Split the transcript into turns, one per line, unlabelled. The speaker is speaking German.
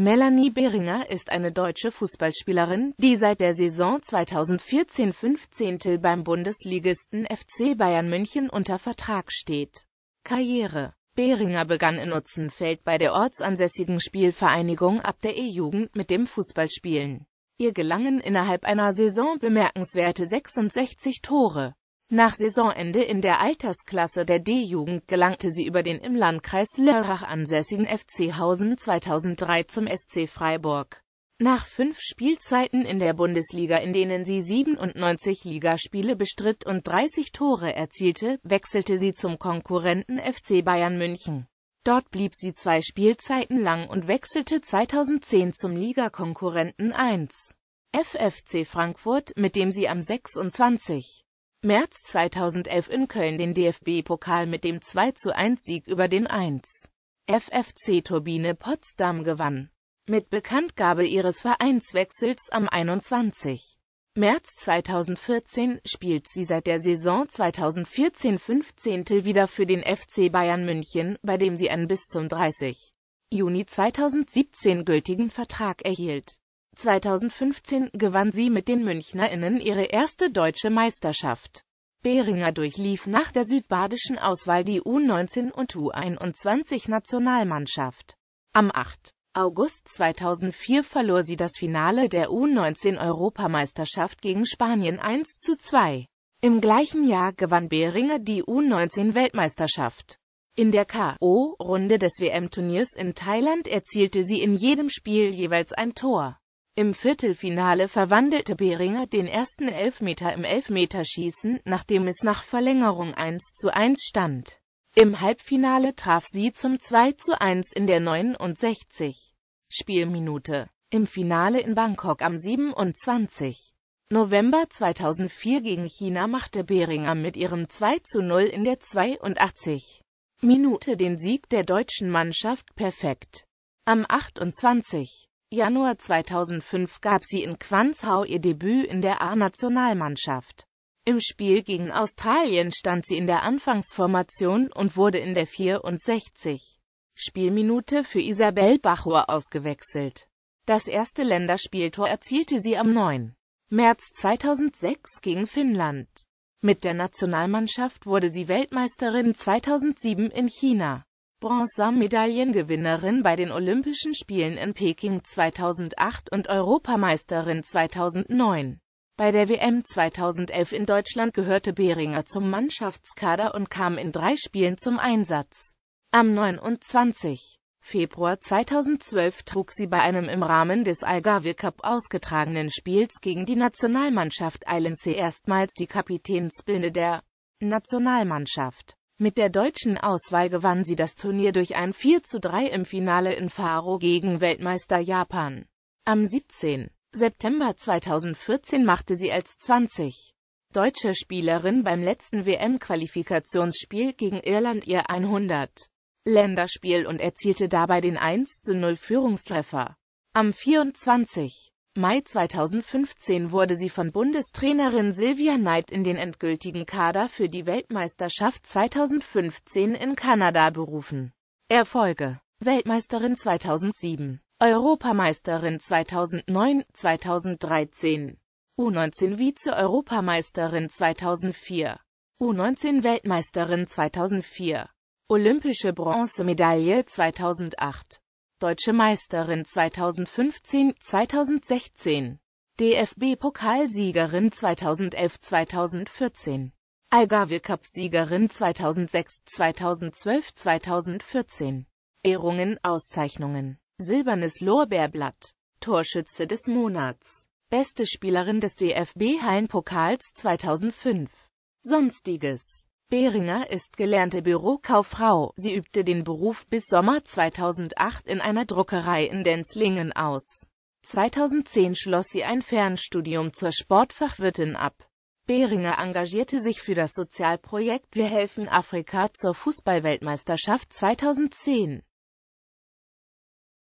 Melanie Behringer ist eine deutsche Fußballspielerin, die seit der Saison 2014-15 beim Bundesligisten FC Bayern München unter Vertrag steht. Karriere Behringer begann in Utzenfeld bei der ortsansässigen Spielvereinigung ab der E-Jugend mit dem Fußballspielen. Ihr gelangen innerhalb einer Saison bemerkenswerte 66 Tore. Nach Saisonende in der Altersklasse der D-Jugend gelangte sie über den im Landkreis Lörrach ansässigen FC Hausen 2003 zum SC Freiburg. Nach fünf Spielzeiten in der Bundesliga, in denen sie 97 Ligaspiele bestritt und 30 Tore erzielte, wechselte sie zum Konkurrenten FC Bayern München. Dort blieb sie zwei Spielzeiten lang und wechselte 2010 zum Ligakonkurrenten 1. FFC Frankfurt, mit dem sie am 26. März 2011 in Köln den DFB-Pokal mit dem 2-1-Sieg über den 1. FFC Turbine Potsdam gewann. Mit Bekanntgabe ihres Vereinswechsels am 21. März 2014 spielt sie seit der Saison 2014-15 wieder für den FC Bayern München, bei dem sie einen bis zum 30. Juni 2017 gültigen Vertrag erhielt. 2015 gewann sie mit den MünchnerInnen ihre erste deutsche Meisterschaft. Behringer durchlief nach der südbadischen Auswahl die U19 und U21-Nationalmannschaft. Am 8. August 2004 verlor sie das Finale der U19-Europameisterschaft gegen Spanien 1 zu 2. Im gleichen Jahr gewann Behringer die U19-Weltmeisterschaft. In der K.O.-Runde des WM-Turniers in Thailand erzielte sie in jedem Spiel jeweils ein Tor. Im Viertelfinale verwandelte Behringer den ersten Elfmeter im Elfmeterschießen, nachdem es nach Verlängerung 1 zu 1 stand. Im Halbfinale traf sie zum 2 zu 1 in der 69. Spielminute. Im Finale in Bangkok am 27. November 2004 gegen China machte Behringer mit ihrem 2 zu 0 in der 82. Minute den Sieg der deutschen Mannschaft perfekt. Am 28. Januar 2005 gab sie in Quanzhau ihr Debüt in der A-Nationalmannschaft. Im Spiel gegen Australien stand sie in der Anfangsformation und wurde in der 64. Spielminute für Isabel Bachor ausgewechselt. Das erste Länderspieltor erzielte sie am 9. März 2006 gegen Finnland. Mit der Nationalmannschaft wurde sie Weltmeisterin 2007 in China. Bronzemedaillengewinnerin bei den Olympischen Spielen in Peking 2008 und Europameisterin 2009. Bei der WM 2011 in Deutschland gehörte Behringer zum Mannschaftskader und kam in drei Spielen zum Einsatz. Am 29. Februar 2012 trug sie bei einem im Rahmen des Algarve Cup ausgetragenen Spiels gegen die Nationalmannschaft Islandsee erstmals die Kapitänsbinde der Nationalmannschaft. Mit der deutschen Auswahl gewann sie das Turnier durch ein 4 zu 3 im Finale in Faro gegen Weltmeister Japan. Am 17. September 2014 machte sie als 20. deutsche Spielerin beim letzten WM-Qualifikationsspiel gegen Irland ihr 100. Länderspiel und erzielte dabei den 1 zu 0 Führungstreffer. Am 24. Mai 2015 wurde sie von Bundestrainerin Silvia Neid in den endgültigen Kader für die Weltmeisterschaft 2015 in Kanada berufen. Erfolge Weltmeisterin 2007, Europameisterin 2009, 2013, U19 Vize-Europameisterin 2004, U19 Weltmeisterin 2004, Olympische Bronzemedaille 2008. Deutsche Meisterin 2015, 2016. DFB-Pokalsiegerin 2011, 2014. Algarve Cup-Siegerin 2006, 2012, 2014. Ehrungen, Auszeichnungen. Silbernes Lorbeerblatt. Torschütze des Monats. Beste Spielerin des DFB-Hallenpokals 2005. Sonstiges Behringer ist gelernte Bürokauffrau. Sie übte den Beruf bis Sommer 2008 in einer Druckerei in Denzlingen aus. 2010 schloss sie ein Fernstudium zur Sportfachwirtin ab. Behringer engagierte sich für das Sozialprojekt Wir helfen Afrika zur Fußballweltmeisterschaft 2010.